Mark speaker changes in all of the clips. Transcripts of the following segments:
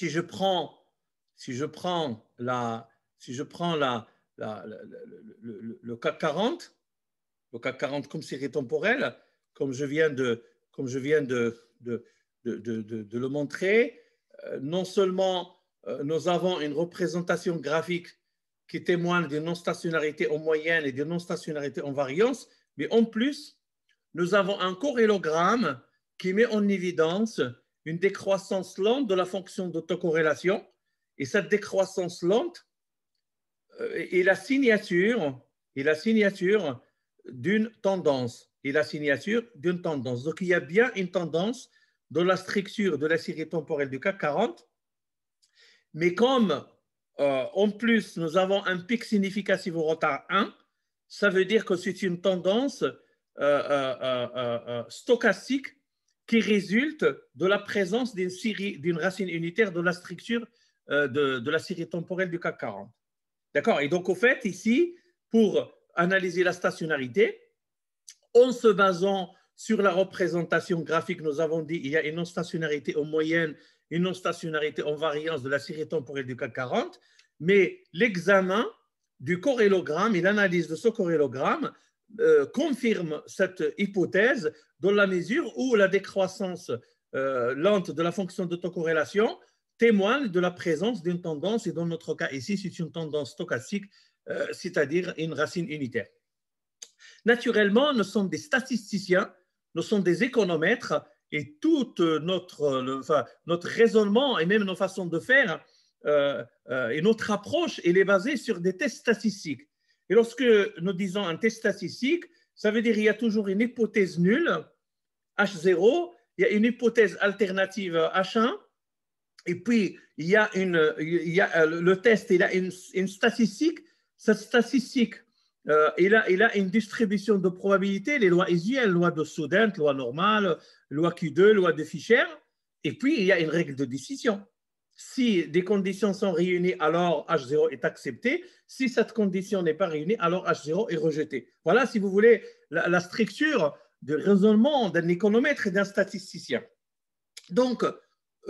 Speaker 1: si je prends, si je prends, la, si je prends la, le, CAC 40, le CAC 40 comme série temporelle, comme je viens de, comme je viens de, le montrer, euh, non seulement euh, nous avons une représentation graphique qui témoigne de non stationnarité en moyenne et de non stationnarité en variance, mais en plus, nous avons un corrélogramme qui met en évidence une décroissance lente de la fonction d'autocorrélation. Et cette décroissance lente euh, est la signature, la signature d'une tendance. Et la signature d'une tendance. Donc, il y a bien une tendance dans la structure de la série temporelle du CAC 40. Mais comme, euh, en plus, nous avons un pic significatif au retard 1, ça veut dire que c'est une tendance euh, stochastique qui résulte de la présence d'une racine unitaire de la structure euh, de, de, la série temporelle du CAC 40. D'accord Et donc, au fait, ici, pour analyser la stationnarité, en se basant sur la représentation graphique, nous avons dit qu'il y a une non-stationnarité en moyenne, une non-stationnarité en variance de la série temporelle du CAC 40, mais l'examen du corrélogramme et l'analyse de ce corrélogramme euh, confirme cette hypothèse dans la mesure où la décroissance euh, lente de la fonction d'autocorrélation témoigne de la présence d'une tendance, et dans notre cas ici, c'est une tendance stochastique, euh, c'est-à-dire une racine unitaire. Naturellement, nous sommes des statisticiens, nous sommes des économètres, et tout notre, enfin, notre raisonnement et même nos façons de faire et notre approche, elle est basée sur des tests statistiques. Et lorsque nous disons un test statistique, ça veut dire qu'il y a toujours une hypothèse nulle, H0, il y a une hypothèse alternative H1, et puis il y a, une, euh, le test, il a une, statistique, cette statistique, euh, il, a, il, a, une distribution de probabilité, les lois la loi de Student, loi normale, loi Q2, loi de Fischer, et puis il y a une règle de décision. Si des conditions sont réunies, alors H0 est accepté. Si cette condition n'est pas réunie, alors H0 est rejeté. Voilà, si vous voulez, la, structure de raisonnement d'un économètre et d'un statisticien. Donc,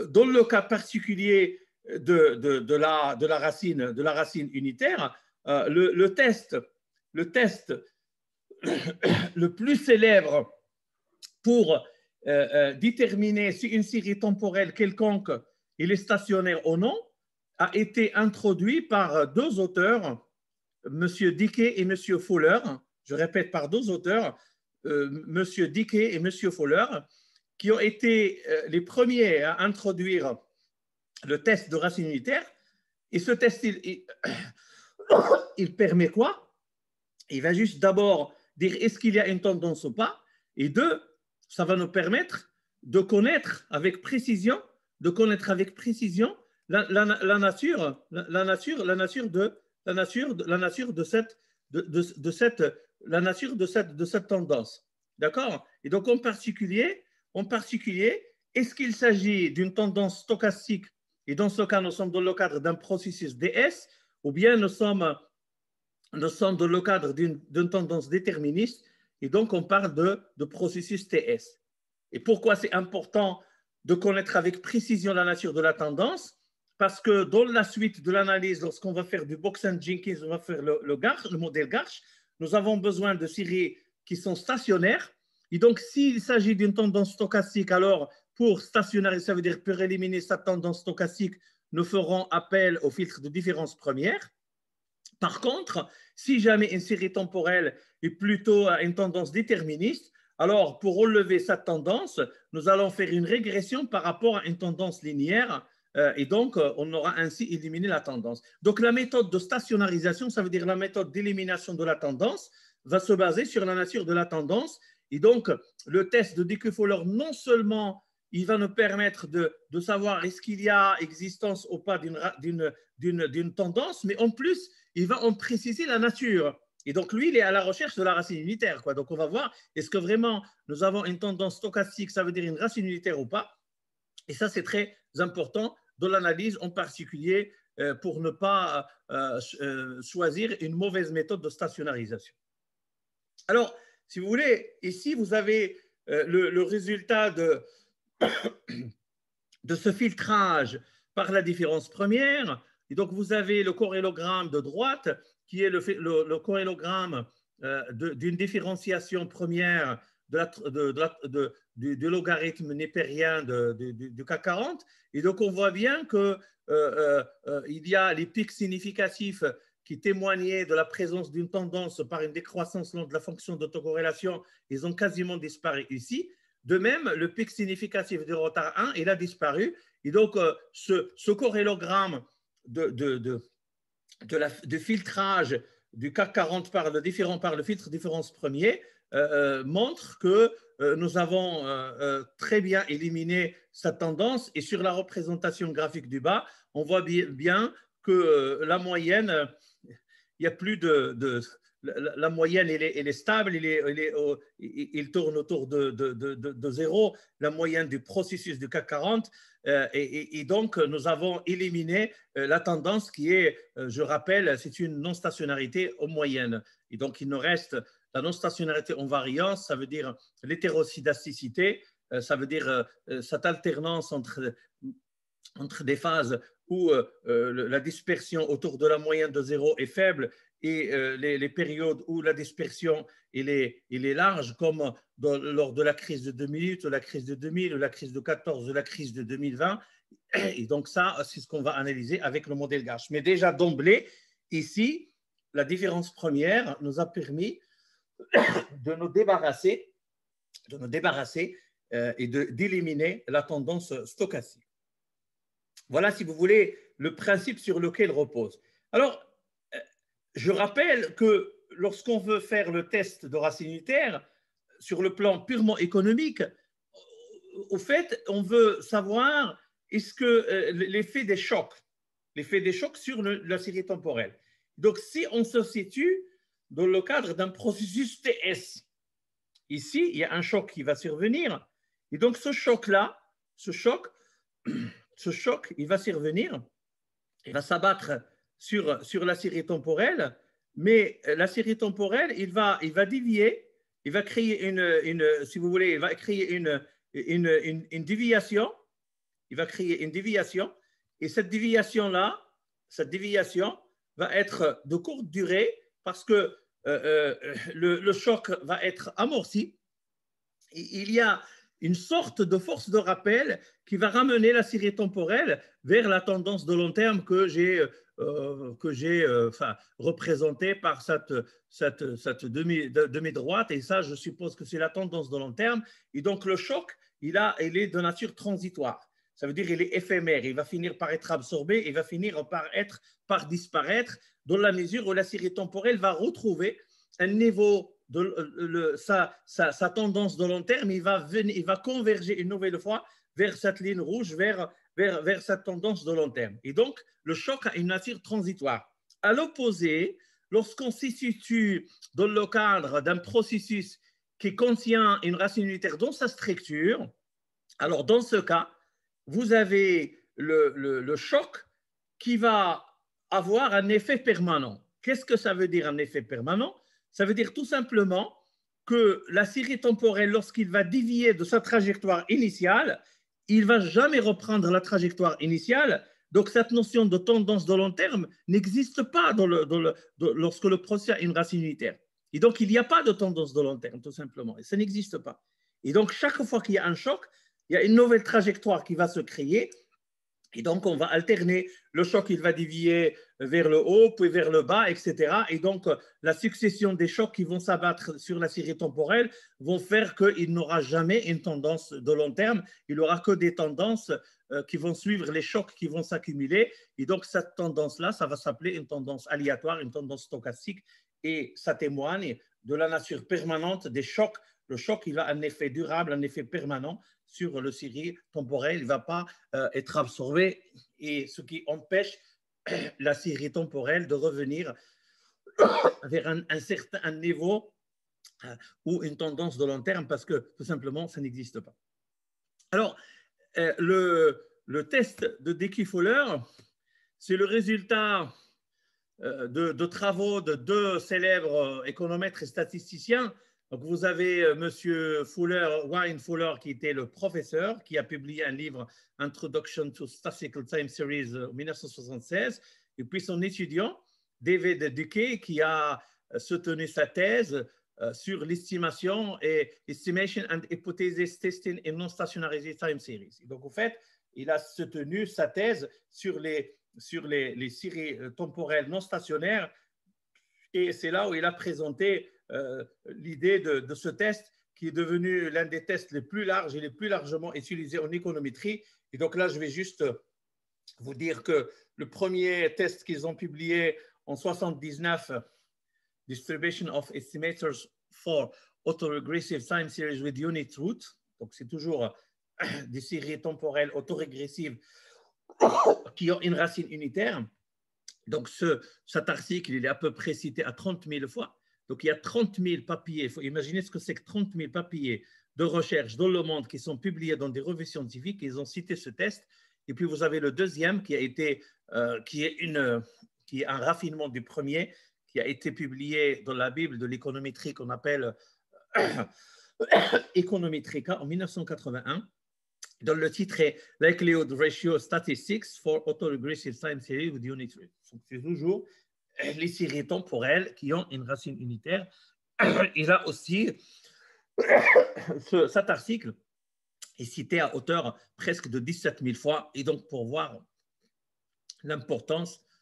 Speaker 1: dans le cas particulier de, la, de la, racine, unitaire, euh, le, test, le plus célèbre pour euh, euh, déterminer si une série temporelle quelconque il est stationnaire ou non, a été introduit par deux auteurs, M. Dickey et M. Fuller, je répète, par deux auteurs, euh, M. Dickey et M. Fuller, qui ont été euh, les premiers à introduire le test de racine unitaire. Et ce test, il, il permet quoi Il va juste d'abord dire est-ce qu'il y a une tendance ou pas, et deux, ça va nous permettre de connaître avec précision de connaître avec précision la, nature, la, nature, la nature de la nature, la nature de cette, de, cette, la nature de cette, de cette tendance. D'accord Et donc en particulier, en particulier, est-ce qu'il s'agit d'une tendance stochastique Et dans ce cas, nous sommes dans le cadre d'un processus DS, ou bien nous sommes, nous sommes dans le cadre d'une tendance déterministe, et donc on parle de, de processus TS. Et pourquoi c'est important de connaître avec précision la nature de la tendance, parce que dans la suite de l'analyse, lorsqu'on va faire du box and Jenkins, on va faire le, modèle Garch, nous avons besoin de séries qui sont stationnaires. Et donc, s'il s'agit d'une tendance stochastique, alors pour stationner, ça veut dire pour éliminer sa tendance stochastique, nous ferons appel au filtre de différence première. Par contre, si jamais une série temporelle est plutôt une tendance déterministe, alors, pour relever cette tendance, nous allons faire une régression par rapport à une tendance linéaire euh, et donc euh, on aura ainsi éliminé la tendance. Donc, la méthode de stationnarisation, ça veut dire la méthode d'élimination de la tendance, va se baser sur la nature de la tendance. Et donc, le test de DQFOLER, non seulement il va nous permettre de, de savoir est-ce qu'il y a existence ou pas d'une tendance, mais en plus, il va en préciser la nature. Et donc, lui, il est à la recherche de la racine unitaire. Quoi. Donc, on va voir, est-ce que vraiment nous avons une tendance stochastique, ça veut dire une racine unitaire ou pas Et ça, c'est très important dans l'analyse, en particulier euh, pour ne pas euh, euh, choisir une mauvaise méthode de stationnarisation. Alors, si vous voulez, ici, vous avez le, le, résultat de, de ce filtrage par la différence première. Et donc, vous avez le corrélogramme de droite qui est le, le, le corrélogramme euh, d'une différenciation première de, du, logarithme népérien du k 40. Et donc, on voit bien qu'il euh, euh, euh y a les pics significatifs qui témoignaient de la présence d'une tendance par une décroissance de la fonction d'autocorrélation, ils ont quasiment disparu ici. De même, le pic significatif de retard 1, il a disparu. Et donc, ce, ce corrélogramme de, de, filtrage du CAC 40 par le, différent, par le filtre différence premier euh, euh, montre que euh, nous avons très bien éliminé sa tendance et sur la représentation graphique du bas, on voit bien, que la moyenne, il n'y a plus de la, moyenne, est, stable, il tourne autour de, zéro, la moyenne du processus du CAC 40. Euh, et, donc, nous avons éliminé euh, la tendance qui est, euh, je rappelle, c'est une non-stationnarité en moyenne. Et donc, il nous reste la non-stationnarité en variance, ça veut dire l'hétéroscédasticité, ça veut dire cette alternance entre, des phases où la dispersion autour de la moyenne de zéro est faible et euh, les, périodes où la dispersion il est, il est large, comme lors de la crise de 2008, la crise de 2000, la crise de 14, la crise de 2020. Et donc ça, c'est ce qu'on va analyser avec le modèle GASH. Mais déjà d'emblée, ici, la différence première nous a permis de nous débarrasser, de nous débarrasser euh, et et d'éliminer la tendance stochastique. Voilà, si vous voulez, le principe sur lequel repose. Alors, je rappelle que lorsqu'on veut faire le test de racine unitaire, sur le plan purement économique, au fait, on veut savoir est-ce que euh, l'effet des chocs, l'effet des chocs sur la série temporelle. Donc, si on se situe dans le cadre d'un processus TS, ici, il y a un choc qui va survenir, et donc ce choc-là, ce choc, ce choc, il va survenir, il va s'abattre sur, sur la série temporelle, mais euh, la série temporelle, il va, il va dévier, il va créer une, une si vous voulez, il va créer une, une, une, une déviation, il va créer une déviation, et cette déviation-là, cette déviation va être de courte durée parce que euh, euh, le, le, choc va être amorci. Il y a une sorte de force de rappel qui va ramener la série temporelle vers la tendance de long terme que j'ai euh, que j'ai euh, enfin, représenté par cette, cette, cette demi-droite. et ça, je suppose que c'est la tendance de long terme. Et donc, le choc, il, a, il est de nature transitoire. Ça veut dire qu'il est éphémère, il va finir par être absorbé, il va finir par, être, par disparaître dans la mesure où la série temporelle va retrouver un niveau de euh, le, sa, sa, tendance de long terme, il va, venir, il va converger une nouvelle fois vers cette ligne rouge, vers vers, sa tendance de long terme. Et donc, le choc a une nature transitoire. À l'opposé, lorsqu'on se situe dans le cadre d'un processus qui contient une racine unitaire dans sa structure, alors dans ce cas, vous avez le, le choc qui va avoir un effet permanent. Qu'est-ce que ça veut dire un effet permanent Ça veut dire tout simplement que la série temporelle, lorsqu'il va dévier de sa trajectoire initiale, il va jamais reprendre la trajectoire initiale. Donc cette notion de tendance de long terme n'existe pas lorsque le procès a une racine unitaire. Et donc il n'y a pas de tendance de long terme, tout simplement. Et ça n'existe pas. Et donc chaque fois qu'il y a un choc, il y a une nouvelle trajectoire qui va se créer et donc, on va alterner. Le choc, il va divier vers le haut, puis vers le bas, etc. Et donc, la succession des chocs qui vont s'abattre sur la série temporelle vont faire qu'il n'aura jamais une tendance de long terme. Il aura que des tendances euh, qui vont suivre les chocs qui vont s'accumuler. Et donc, cette tendance-là, ça va s'appeler une tendance aléatoire, une tendance stochastique. Et ça témoigne de la nature permanente des chocs. Le choc, il a un effet durable, un effet permanent sur le circuit temporel, il ne va pas euh, être absorbé, et ce qui empêche la série temporelle de revenir vers un, certain niveau euh, ou une tendance de long terme, parce que tout simplement, ça n'existe pas. Alors, euh, le, test de Dickey-Fowler, c'est le résultat de, travaux de deux célèbres économètres et statisticiens vous avez euh, M. Fuller, Warren Fuller, qui était le professeur, qui a publié un livre Introduction to Statistical Time Series euh, en 1976, et puis son étudiant, David Duquet, qui a euh, soutenu sa thèse sur l'estimation et Estimation and Hypothesis Testing in Non-Stationary Time Series. donc, en fait, il a soutenu sa thèse sur les, sur les, les séries temporelles non stationnaires, et c'est là où il a présenté euh, l'idée de, ce test qui est devenu l'un des tests les plus larges et les plus largement utilisés en économétrie. Et donc là, je vais juste vous dire que le premier test qu'ils ont publié en 1979, Distribution of Estimators for Autoregressive Time Series with Unit Root, donc c'est toujours des séries temporelles autorégressives qui ont une racine unitaire. Donc ce, cet article, il est à peu près cité à 30 000 fois. Donc il y a 30 000 papiers, il faut imaginer ce que c'est que 30 000 papiers de recherche dans le monde qui sont publiés dans des revues scientifiques, ils ont cité ce test. Et puis vous avez le deuxième qui a été, euh, qui est une, qui est un raffinement du premier, qui a été publié dans la Bible de l'économétrie qu'on appelle Econometrica en 1981 dont le titre est Likelihood Ratio Statistics for Autoregressive Time Series with Unit Donc, C'est toujours euh, les séries temporelles qui ont une racine unitaire. Et là aussi, cet article est cité à hauteur presque de 17 000 fois. Et donc, pour voir l'importance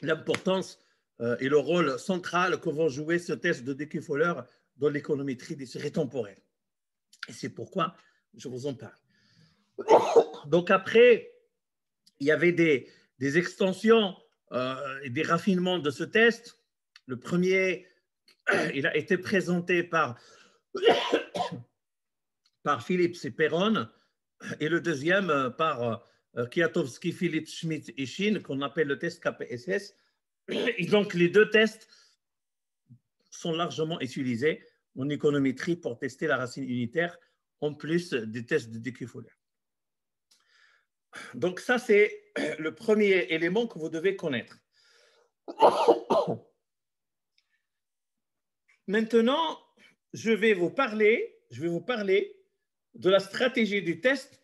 Speaker 1: l'importance euh, et le rôle central que vont jouer ce test de Dickey-Fuller dans l'économétrie des séries temporelles. Et c'est pourquoi je vous en parle. Donc après, il y avait des, extensions euh, et des raffinements de ce test. Le premier, il a été présenté par, par Philips et et le deuxième par euh, Kiatowski, Philips, Schmidt et Shin, qu'on appelle le test KPSS. Et donc les deux tests sont largement utilisés en économétrie pour tester la racine unitaire, en plus des tests de Dickey-Fuller. Donc ça, c'est le premier élément que vous devez connaître. Maintenant, je vais vous parler, je vais vous parler de la stratégie du test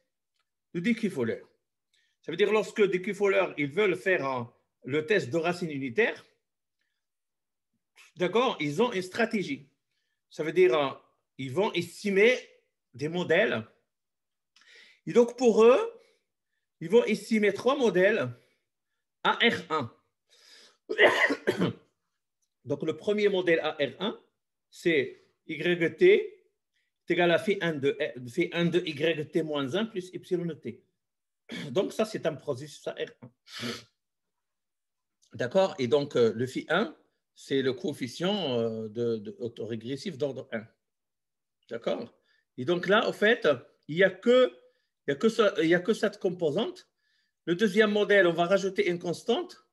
Speaker 1: de Dicky Ça veut dire lorsque des Fowler, ils veulent faire le test de racine unitaire, d'accord, ils ont une stratégie. Ça veut dire euh, ils vont estimer des modèles. Et donc pour eux, ils vont estimer trois modèles ar 1 Donc le premier modèle ar 1 c'est YT est égal à phi 1 de, phi 1 YT moins 1 plus Yt. Donc ça, c'est un processus ar 1 D'accord Et donc euh, le phi 1, c'est le coefficient euh, de, de autorégressif d'ordre 1. D'accord Et donc là, au fait, il n'y a que il n'y a, que cette composante. Le deuxième modèle, on va rajouter une constante.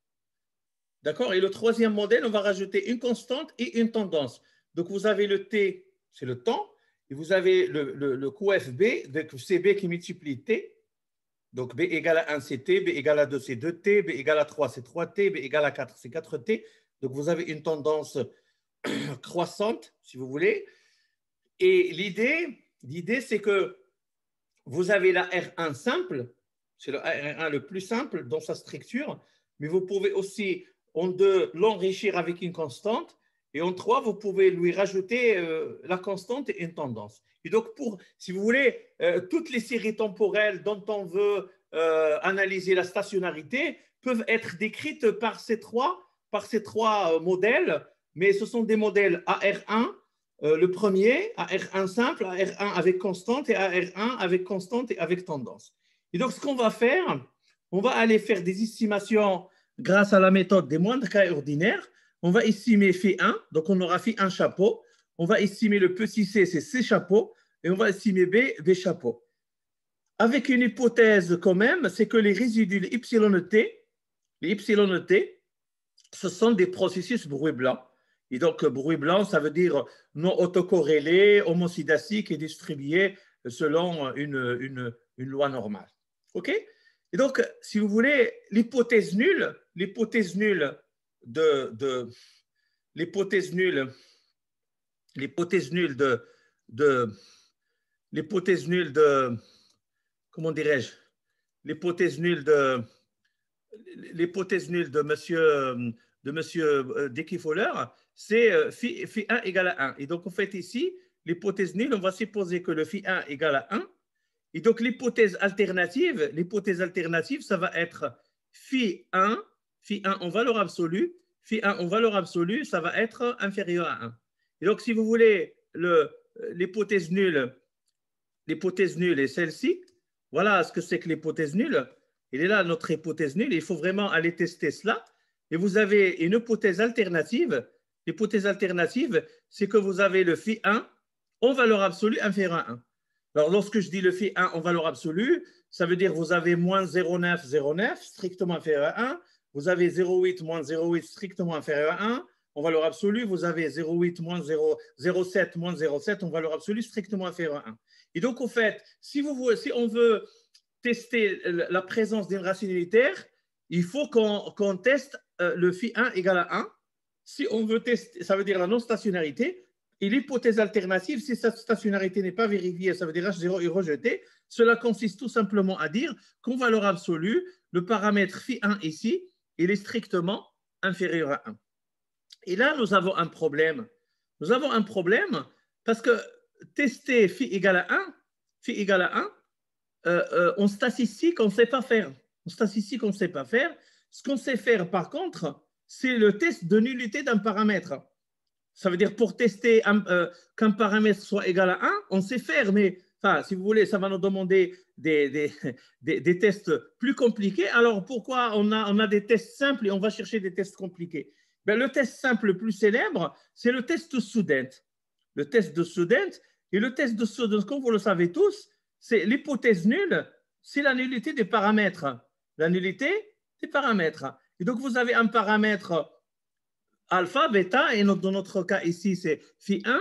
Speaker 1: D'accord Et le troisième modèle, on va rajouter une constante et une tendance. Donc, vous avez le T, c'est le temps, et vous avez le, coût le QFB, donc CB qui multiplie T. Donc, B égale à 1, c'est T, B égale à 2, c'est 2T, B égale à 3, c'est 3T, B égale à 4, c'est 4T. Donc, vous avez une tendance croissante, si vous voulez. Et l'idée c'est que vous avez la R1 simple, c'est le R1 le plus simple dans sa structure, mais vous pouvez aussi en deux l'enrichir avec une constante et en trois, vous pouvez lui rajouter euh, la constante et une tendance. Et donc pour, si vous voulez, euh, toutes les séries temporelles dont on veut euh, analyser la stationnarité peuvent être décrites par ces trois, par ces trois modèles, mais ce sont des modèles AR1, euh, le premier, AR1 simple, AR1 avec constante et AR1 avec constante et avec tendance. Et donc, ce qu'on va faire, on va aller faire des estimations grâce à la méthode des moindres cas ordinaires. On va estimer phi 1 donc on aura fait 1 chapeau. On va estimer le petit c, c'est C chapeau. Et on va estimer B, B chapeau. Avec une hypothèse quand même, c'est que les résidus, Yt, les yt, ce sont des processus bruit blancs. Et donc, euh, bruit blanc, ça veut dire non autocorrélé, homocidacique et distribué selon une, loi normale. OK Et donc, si vous voulez, l'hypothèse nulle, l'hypothèse nulle de, de l'hypothèse nulle, l'hypothèse nulle de, de l'hypothèse nulle de, comment dirais-je, l'hypothèse nulle de, l'hypothèse nulle de monsieur, de monsieur euh, Dekifoller, c'est phi, euh, 1 égale à 1. Et donc, en fait, ici, l'hypothèse nulle, on va supposer que le phi 1 égale à 1. Et donc, l'hypothèse alternative, l'hypothèse alternative, ça va être phi 1, phi 1 en valeur absolue, phi 1 en valeur absolue, ça va être inférieur à 1. Et donc, si vous voulez, euh, l'hypothèse nulle, l'hypothèse nulle est celle-ci. Voilà ce que c'est que l'hypothèse nulle. Il est là notre hypothèse nulle. Il faut vraiment aller tester cela. Et vous avez une hypothèse alternative l'hypothèse alternative, c'est que vous avez le phi 1 en valeur absolue inférieur à 1. Alors, lorsque je dis le phi 1 en valeur absolue, ça veut dire que vous avez moins 0,9, 0,9 strictement inférieur à 1. Vous avez 0,8, moins 0,8 strictement inférieur à 1. En valeur absolue, vous avez 0,8, moins 0,7, moins 0,7 en valeur absolue strictement inférieur à 1. Et donc, au fait, si, on veut tester la présence d'une racine unitaire, il faut qu'on teste euh, le phi 1 égale à 1 si on veut tester, ça veut dire la non-stationnarité, et l'hypothèse alternative, si cette stationnarité n'est pas vérifiée, ça veut dire H0 est rejeté, cela consiste tout simplement à dire qu'en valeur absolue, le paramètre phi1 ici, il est strictement inférieur à 1. Et là, nous avons un problème. Nous avons un problème parce que tester phi égale à 1, phi à 1, euh, euh statistique, on ne sait pas faire. On statistique, on ne sait pas faire. Ce qu'on sait faire, par contre, c'est le test de nullité d'un paramètre. Ça veut dire pour tester euh, qu'un paramètre soit égal à 1, on sait faire, mais enfin, si vous voulez, ça va nous demander des, tests plus compliqués. Alors pourquoi on a, on a, des tests simples et on va chercher des tests compliqués ben, Le test simple le plus célèbre, c'est le test de Student. Le test de Student, et le test de Student, comme vous le savez tous, c'est l'hypothèse nulle, c'est la nullité des paramètres. La nullité des paramètres. Et donc, vous avez un paramètre alpha, bêta, et dans notre cas ici, c'est phi 1.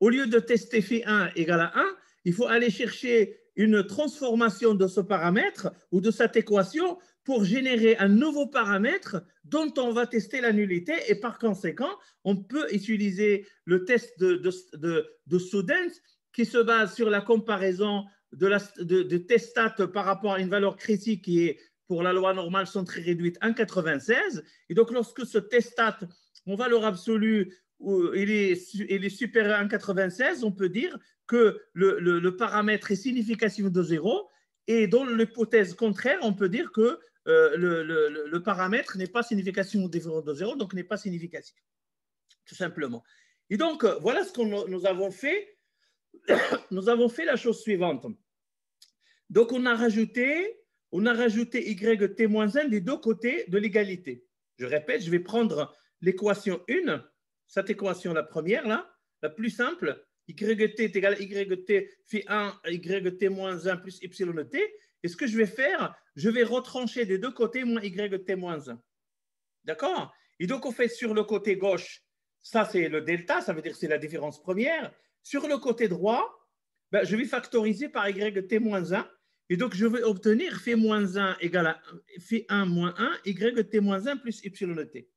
Speaker 1: Au lieu de tester phi 1 égale à 1, il faut aller chercher une transformation de ce paramètre ou de cette équation pour générer un nouveau paramètre dont on va tester la nullité et par conséquent, on peut utiliser le test de, de, qui se base sur la comparaison de, la, de, de testat par rapport à une valeur critique qui est pour la loi normale sont très réduites en 96. Et donc, lorsque ce testat, en valeur absolue, il est, supérieur en 96, on peut dire que le, le, paramètre est significatif de 0 Et dans l'hypothèse contraire, on peut dire que euh, le, le, le, paramètre n'est pas significatif de zéro, donc n'est pas significatif, tout simplement. Et donc, voilà ce que nous avons fait. Nous avons fait la chose suivante. Donc, on a rajouté on a rajouté y moins 1 des deux côtés de l'égalité. Je répète, je vais prendre l'équation 1, cette équation, la première, là, la plus simple, yt est égal à yt phi 1, yt moins 1 plus epsilon t. Et ce que je vais faire, je vais retrancher des deux côtés moins yt moins 1. D'accord Et donc, on fait sur le côté gauche, ça c'est le delta, ça veut dire c'est la différence première. Sur le côté droit, ben, je vais factoriser par yt moins 1 et donc, je vais obtenir phi moins 1 égale à phi 1 moins 1, y t moins 1 plus y t.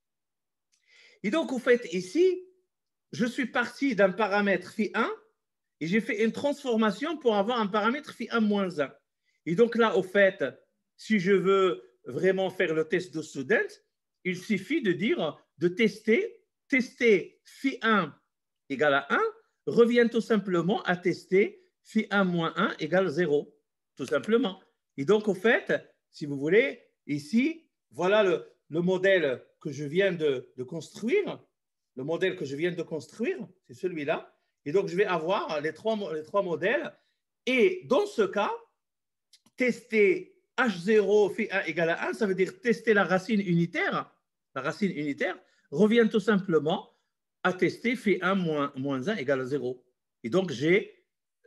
Speaker 1: Et donc, au fait, ici, je suis parti d'un paramètre phi 1 et j'ai fait une transformation pour avoir un paramètre phi 1 moins 1. Et donc là, au fait, si je veux vraiment faire le test de student, il suffit de dire, de tester, tester phi 1 égale à 1 revient tout simplement à tester phi 1 moins 1 égale 0 tout simplement. Et donc, au fait, si vous voulez, ici, voilà le, modèle que je viens de, construire. Le modèle que je viens de construire, c'est celui-là. Et donc, je vais avoir les trois, les trois modèles. Et dans ce cas, tester h0 phi 1 égale à 1, ça veut dire tester la racine unitaire. La racine unitaire revient tout simplement à tester phi 1 moins, moins 1 égale à 0. Et donc, j'ai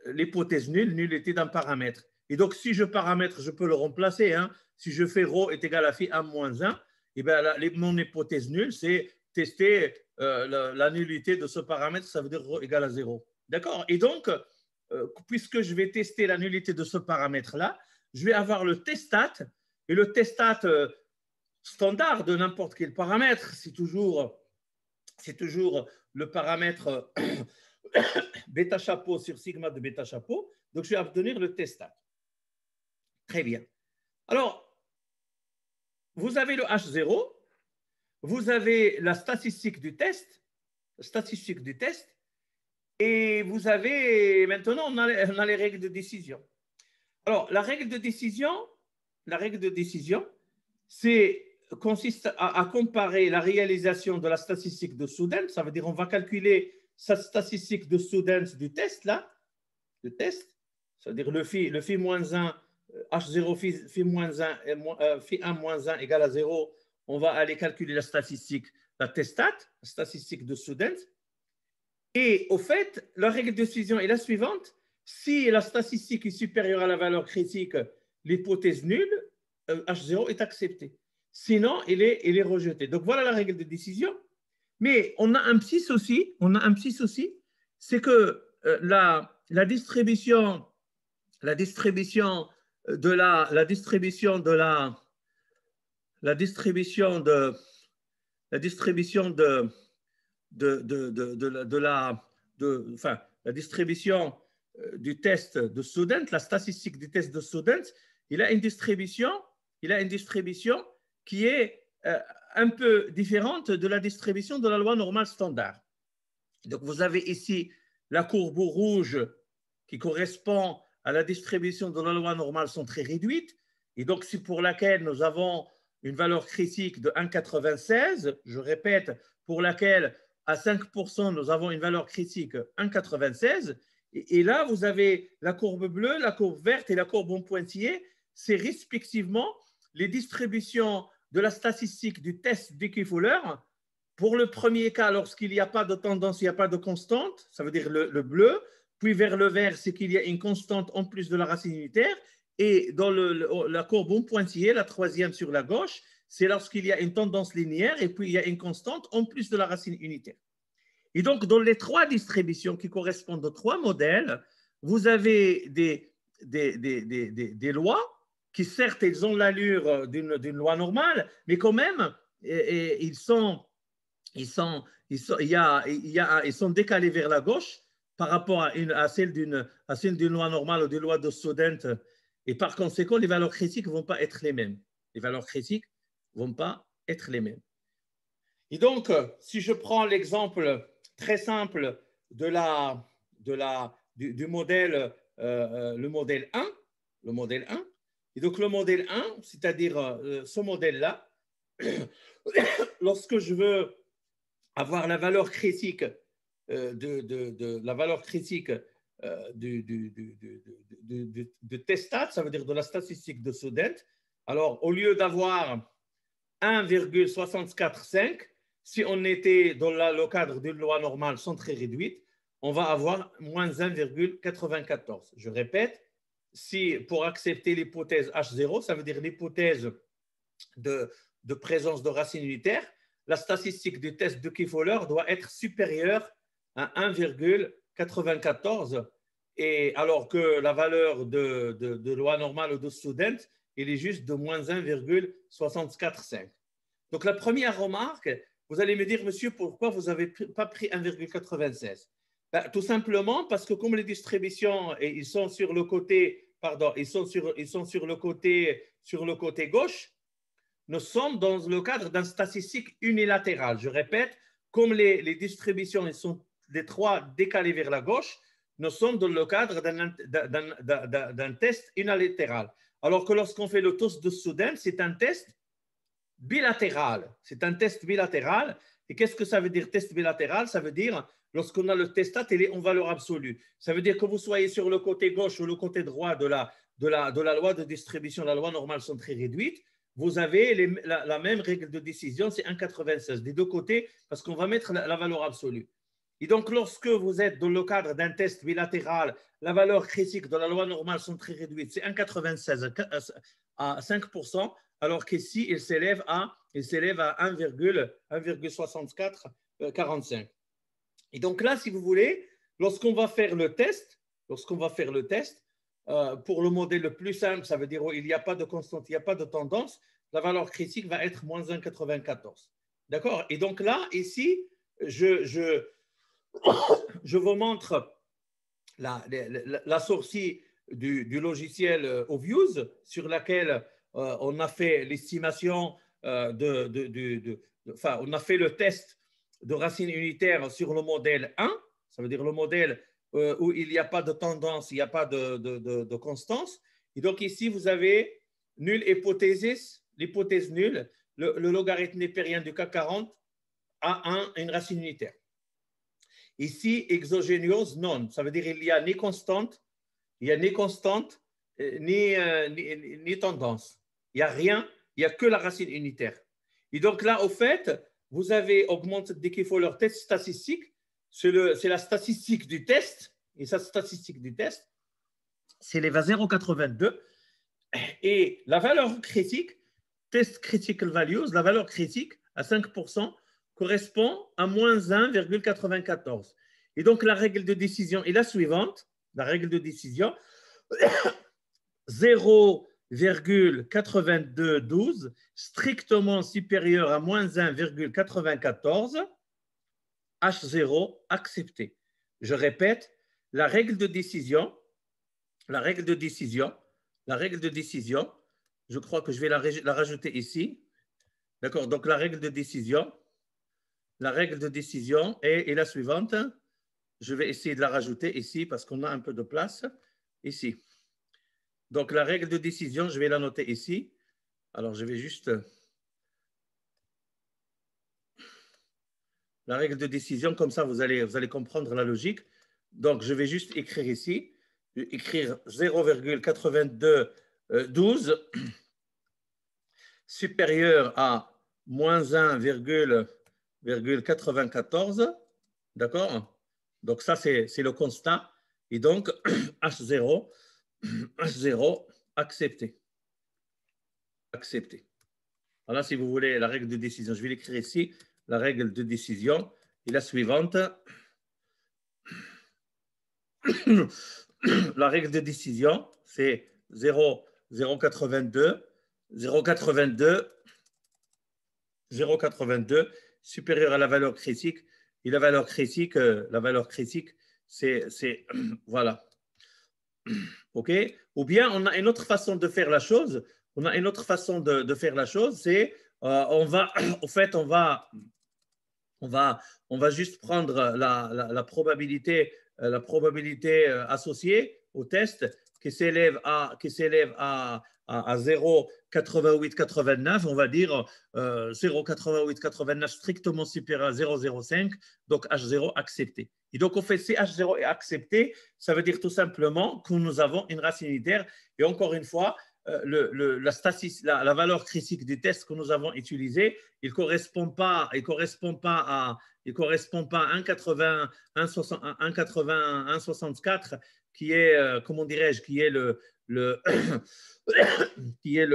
Speaker 1: euh, l'hypothèse nulle, nullité d'un paramètre. Et donc, si je paramètre, je peux le remplacer. Hein. Si je fais rho est égal à phi 1 moins 1, et bien mon hypothèse nulle, c'est tester euh, la, nullité de ce paramètre, ça veut dire rho égale à 0. D'accord Et donc, euh, puisque je vais tester la nullité de ce paramètre-là, je vais avoir le testat. Et le testat euh, standard de n'importe quel paramètre, c'est toujours, c'est toujours le paramètre bêta chapeau sur sigma de bêta chapeau. Donc, je vais obtenir le testat. Très bien. Alors, vous avez le H0, vous avez la statistique du test, statistique du test, et vous avez maintenant on a, les règles de décision. Alors, la règle de décision, la règle de décision, c'est consiste à, comparer la réalisation de la statistique de Soudan, ça veut dire on va calculer sa statistique de Soudan du test là, le test, c'est-à-dire le phi, le phi moins 1 H0 phi, 1, 1 moins 1 euh, égale à 0, on va aller calculer la statistique, la testat, la statistique de student. Et au fait, la règle de décision est la suivante. Si la statistique est supérieure à la valeur critique, l'hypothèse nulle, H0 euh, est acceptée. Sinon, il est, il est rejeté. Donc voilà la règle de décision. Mais on a un petit souci, on a un petit souci, c'est que euh, la, la distribution, la distribution de la, la distribution de la, la distribution de la distribution de de, de, de, la, de enfin, la distribution euh, du test de student, la statistique du test de student, il a une distribution, il a une distribution qui est euh, un peu différente de la distribution de la loi normale standard. Donc vous avez ici la courbe rouge qui correspond à la distribution de la loi normale sont très réduites. Et donc, c'est pour laquelle nous avons une valeur critique de 1,96. Je répète, pour laquelle à 5%, nous avons une valeur critique 1,96. Et, là, vous avez la courbe bleue, la courbe verte et la courbe en pointillé. C'est respectivement les distributions de la statistique du test d'équifouleur. Pour le premier cas, lorsqu'il n'y a pas de tendance, il n'y a pas de constante, ça veut dire le bleu puis vers le vert, c'est qu'il y a une constante en plus de la racine unitaire, et dans le, la courbe en pointillé, la troisième sur la gauche, c'est lorsqu'il y a une tendance linéaire et puis il y a une constante en plus de la racine unitaire. Et donc, dans les trois distributions qui correspondent aux trois modèles, vous avez des, des, lois qui, certes, elles ont l'allure d'une loi normale, mais quand même, ils, sont, ils, sont, ils, sont, ils sont décalés vers la gauche par rapport à, une, celle d'une loi normale ou d'une loi de student. Et par conséquent, les valeurs critiques ne vont pas être les mêmes. Les valeurs critiques vont pas être les mêmes. Et donc, euh, si je prends l'exemple très simple de la, du, modèle, euh, euh, le modèle 1, le modèle 1, et donc le modèle 1, c'est-à-dire ce modèle-là, lorsque je veux avoir la valeur critique euh, de, la valeur critique euh, du, de Testat, ça veut dire de la statistique de Student. Alors, au lieu d'avoir 1,645, si on était dans le cadre d'une loi normale centrée très réduite, on va avoir moins 1,94. Je répète, si pour accepter l'hypothèse H0, ça veut dire l'hypothèse de, présence de racines unitaires, la statistique du test de Kifoller doit être supérieure à 1,94 et alors que la valeur de, de, loi normale de student, il est juste de moins 1,645. Donc la première remarque, vous allez me dire, monsieur, pourquoi vous n'avez pas pris 1,96 ben, Tout simplement parce que comme les distributions, et ils sont sur le côté, pardon, ils sont sur, ils sont sur le côté, sur le côté gauche, nous sommes dans le cadre d'un statistique unilatéral. Je répète, comme les, les distributions, ils sont les trois décalés vers la gauche, nous sommes dans le cadre d'un test unilatéral. Alors que lorsqu'on fait le test de Soudan, c'est un test bilatéral. C'est un test bilatéral. Et qu'est-ce que ça veut dire test bilatéral Ça veut dire lorsqu'on a le testat, il est en valeur absolue. Ça veut dire que vous soyez sur le côté gauche ou le côté droit de la, de la, de la loi de distribution, la loi normale centrée réduite, vous avez la, même règle de décision, c'est 1,96 des deux côtés, parce qu'on va mettre la valeur absolue. Et donc, lorsque vous êtes dans le cadre d'un test bilatéral, la valeur critique de la loi normale sont très réduites. C'est 1,96 à 5%, alors qu'ici, il s'élève à, il s'élève à 1,6445. Euh, Et donc là, si vous voulez, lorsqu'on va faire le test, lorsqu'on va faire le test, euh, pour le modèle le plus simple, ça veut dire qu'il n'y a pas de constante, il n'y a pas de tendance, la valeur critique va être moins 1,94. D'accord Et donc là, ici, je, je vous montre la, la, du, logiciel euh, Ovius sur laquelle euh, on a fait l'estimation euh, de, enfin, on a fait le test de racine unitaire sur le modèle 1, ça veut dire le modèle où il n'y a pas de tendance, il n'y a pas de, constance. Et donc ici, vous avez nulle hypothèse, l'hypothèse nulle, le, logarithme népérien du k 40 a 1, une racine unitaire. Ici, exogéniose, non, ça veut dire il n'y a ni constante, il y a ni constante, euh, ni, euh, ni, ni tendance. Il n'y a rien, il n'y a que la racine unitaire. Et donc là, au fait, vous avez augmenté dès qu'il faut leur test statistique, c'est la statistique du test, et sa statistique du test, c'est les 0,82. Et la valeur critique, test critical values, la valeur critique à 5%, correspond à moins 1,94. Et donc la règle de décision est la suivante, la règle de décision, 0,8212 strictement supérieur à moins 1,94, H0 accepté. Je répète, la règle de décision, la règle de décision, la règle de décision, je crois que je vais la, la rajouter ici. D'accord Donc la règle de décision, la règle de décision est, la suivante. Je vais essayer de la rajouter ici parce qu'on a un peu de place ici. Donc, la règle de décision, je vais la noter ici. Alors, je vais juste... La règle de décision, comme ça, vous allez, vous allez comprendre la logique. Donc, je vais juste écrire ici, écrire vais écrire 12 euh, supérieur à moins 1,9212 0,94. D'accord Donc ça, c'est le constat. Et donc, H0, H0 accepté. Accepté. Alors si vous voulez, la règle de décision, je vais l'écrire ici. La règle de décision est la suivante. la règle de décision, c'est 0, 0,82, 0,82, 0,82 supérieur à la valeur critique. Et la valeur critique, euh, la valeur critique, c'est voilà. OK Ou bien on a une autre façon de faire la chose. On a une autre façon de, faire la chose, c'est euh, on va, au fait, on va, on va, on va juste prendre la, la, la probabilité, euh, la probabilité associée au test qui s'élève à, qui s'élève à à, 0,8889, 0,88-89, on va dire 0,8889 euh, 0,88-89 strictement supérieur à 0,05, donc H0 accepté. Et donc, on fait si H0 est accepté, ça veut dire tout simplement que nous avons une racine unitaire. Et encore une fois, euh, la, valeur critique des tests que nous avons utilisés, il ne correspond pas, correspond pas à il correspond pas à 1,80, 1,64 qui est, euh, comment dirais-je, qui est le, le qui est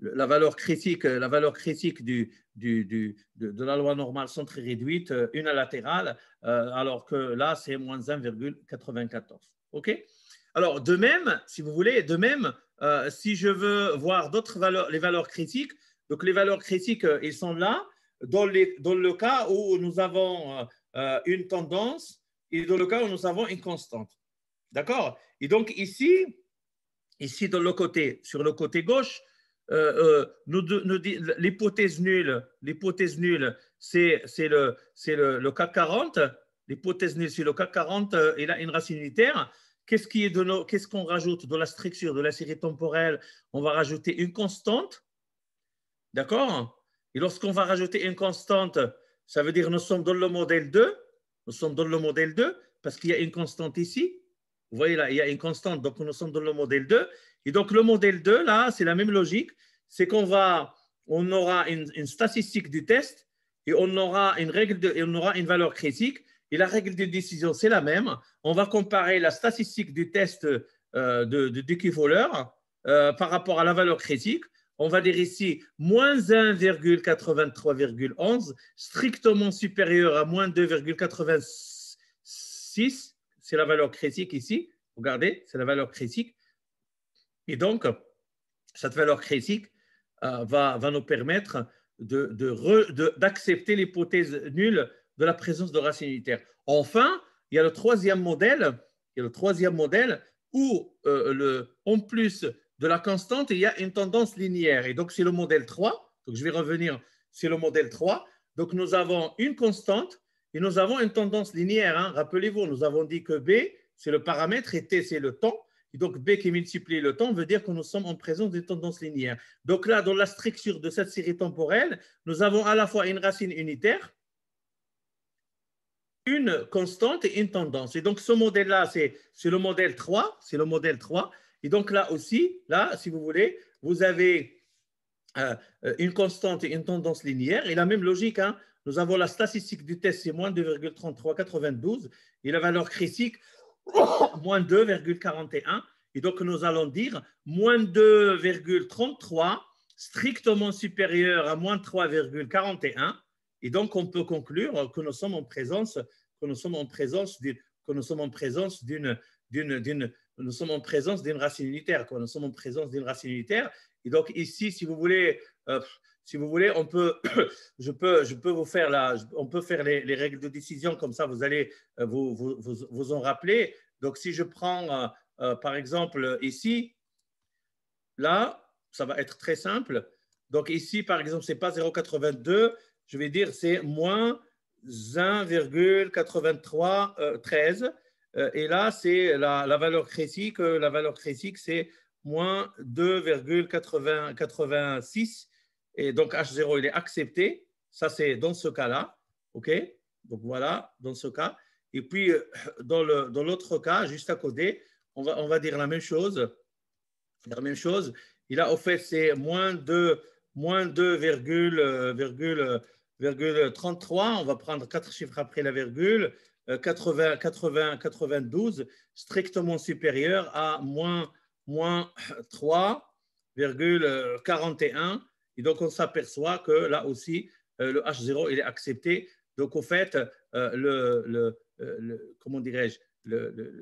Speaker 1: la valeur critique, euh, la valeur critique du, de, la loi normale sont très réduites, euh, unilatérale, latérale euh, alors que là, c'est moins 1,94. OK Alors, de même, si vous voulez, de même, si je veux voir d'autres valeurs, les valeurs critiques, donc les valeurs critiques, sont là, dans, dans, le cas où nous avons une tendance et dans le cas où nous avons une constante. D'accord Et donc ici, ici côté, sur le côté gauche, euh, euh, l'hypothèse nulle, l'hypothèse nulle, c'est, le, cas 40. L'hypothèse nulle, c'est le CAC 40 euh, et a une racine unitaire. Qu'est-ce, qu'on rajoute dans la structure de la série temporelle On va rajouter une constante. D'accord Et lorsqu'on va rajouter une constante, ça veut dire nous sommes dans le modèle 2. Nous sommes dans le modèle 2 parce qu'il y a une constante ici. Vous voyez là, il y a une constante, donc nous sommes dans le modèle 2. Et donc le modèle 2, là, c'est la même logique, c'est qu'on va, on aura une, statistique du test et on aura une règle on aura une valeur critique. Et la règle de décision, c'est la même. On va comparer la statistique du test euh, de, euh, par rapport à la valeur critique. On va dire ici moins 1,83,11, strictement supérieur à moins 2,86 c'est la valeur critique ici. Regardez, c'est la valeur critique. Et donc, cette valeur critique euh, va, va, nous permettre d'accepter de, l'hypothèse nulle de la présence de racines unitaires. Enfin, il y a le troisième modèle, il y a le troisième modèle où, euh, le, en plus de la constante, il y a une tendance linéaire. Et donc, c'est le modèle 3. Donc, je vais revenir sur le modèle 3. Donc, nous avons une constante et nous avons une tendance linéaire. Hein. Rappelez-vous, nous avons dit que B, c'est le paramètre et T, c'est le temps. Et donc B qui multiplie le temps veut dire que nous sommes en présence d'une tendance linéaire. Donc là, dans la structure de cette série temporelle, nous avons à la fois une racine unitaire, une constante et une tendance. Et donc ce modèle-là, c'est le modèle 3, c'est le modèle 3. Et donc là aussi, là, si vous voulez, vous avez euh, euh, une constante et une tendance linéaire. Et la même logique, hein, nous avons la statistique du test, c'est moins 2,3392 et la valeur critique, moins 2,41. Et donc, nous allons dire moins 2,33 strictement supérieur à moins 3,41. Et donc, on peut conclure que nous sommes en présence, que nous sommes en présence d'une, que nous sommes en présence d'une, d'une, d'une, nous sommes en présence d'une racine unitaire, Nous sommes en présence d'une racine Et donc, ici, si vous voulez, euh, si vous voulez, on peut, je peux, vous faire on peut faire les, règles de décision comme ça, vous allez euh, vous, vous, vous, en rappeler. Donc, si je prends euh, euh, par exemple ici, là, ça va être très simple. Donc ici, par exemple, ce n'est pas 0,82, je vais dire c'est moins 1,8313. et là, c'est la, la, valeur critique. La valeur critique, c'est moins 2,86 et donc H0, il est accepté. Ça, c'est dans ce cas-là. OK Donc voilà, dans ce cas. Et puis, euh, dans l'autre cas, juste à côté, on va, dire la même chose. La même chose. Il a au fait, c'est moins 2,33. Euh, euh, on va prendre quatre chiffres après la virgule. 80, 80, 92, strictement supérieur à moins 3,41 et donc, on s'aperçoit que là aussi, euh, le H0, il est accepté. Donc, au fait, euh, euh, le, comment dirais-je,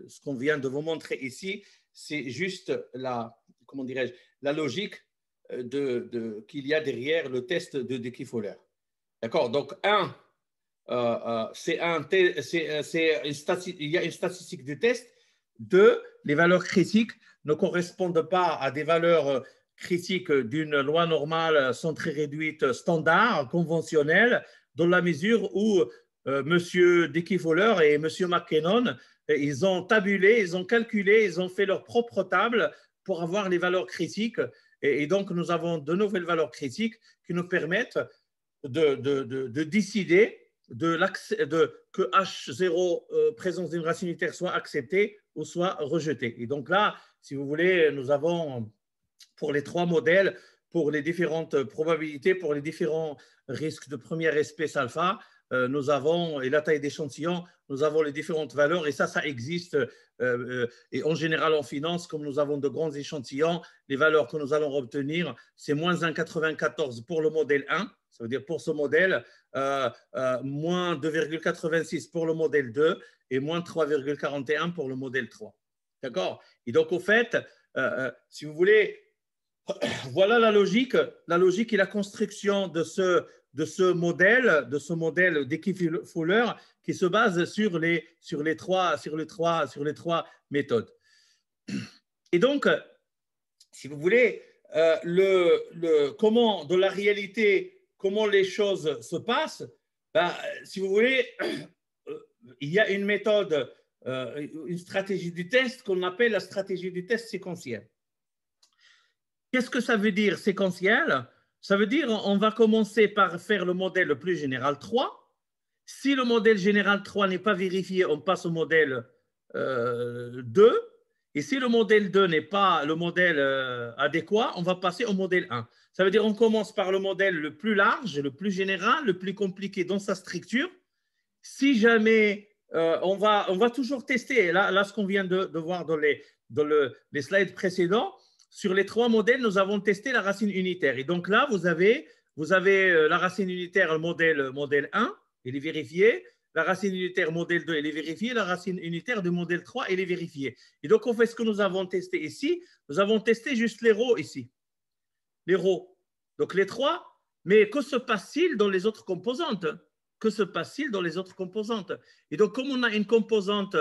Speaker 1: ce qu'on vient de vous montrer ici, c'est juste la, comment dirais-je, la logique de, qu'il y a derrière le test de dickie foller D'accord Donc, un, c'est un, il y a une statistique du test. Deux, les valeurs critiques ne correspondent pas à des valeurs critiques d'une loi normale sont très réduites, standard, conventionnelles, dans la mesure où euh, M. dickie foller et M. McKinnon, euh, ils ont tabulé, ils ont calculé, ils ont fait leur propre table pour avoir les valeurs critiques. Et, donc, nous avons de nouvelles valeurs critiques qui nous permettent de, de, de, décider de, de, que H0, euh, présence d'une race unitaire, soit acceptée ou soit rejetée. Et donc là, si vous voulez, nous avons pour les trois modèles, pour les différentes probabilités, pour les différents risques de première espèce alpha, euh, nous avons, et la taille d'échantillon, nous avons les différentes valeurs, et ça, ça existe. Euh, euh, et en général, en finance, comme nous avons de grands échantillons, les valeurs que nous allons obtenir, c'est moins 1,94 pour le modèle 1, ça veut dire pour ce modèle, moins 2,86 pour le modèle 2, et moins 3,41 pour le modèle 3. D'accord Et donc, au fait, si vous voulez, Voilà la logique, la logique et la construction de ce, de ce modèle, de ce modèle qui se base sur les, sur les trois, sur les trois, sur les trois méthodes. Et donc, si vous voulez, euh, le, comment de la réalité, comment les choses se passent, ben, si vous voulez, euh, il y a une méthode, euh, une stratégie du test qu'on appelle la stratégie du test séquentiel. Qu'est-ce que ça veut dire séquentiel Ça veut dire on va commencer par faire le modèle le plus général 3. Si le modèle général 3 n'est pas vérifié, on passe au modèle 2. Euh, Et si le modèle 2 n'est pas le modèle euh, adéquat, on va passer au modèle 1. Ça veut dire on commence par le modèle le plus large, le plus général, le plus compliqué dans sa structure. Si jamais euh, on, va, on va toujours tester, là, là ce qu'on vient de, de, voir dans les, dans le, les slides précédents, sur les trois modèles, nous avons testé la racine unitaire. Et donc là, vous avez, euh, la racine unitaire, le modèle, euh, modèle 1, il est vérifié. La racine unitaire modèle 2, elle est vérifiée. La racine unitaire du modèle 3, elle est vérifiée. Et donc, on fait ce que nous avons testé ici. Nous avons testé juste les rows ici. Les rows. Donc, les trois. Mais que se passe-t-il dans les autres composantes Que se passe-t-il dans les autres composantes Et donc, comme on a une composante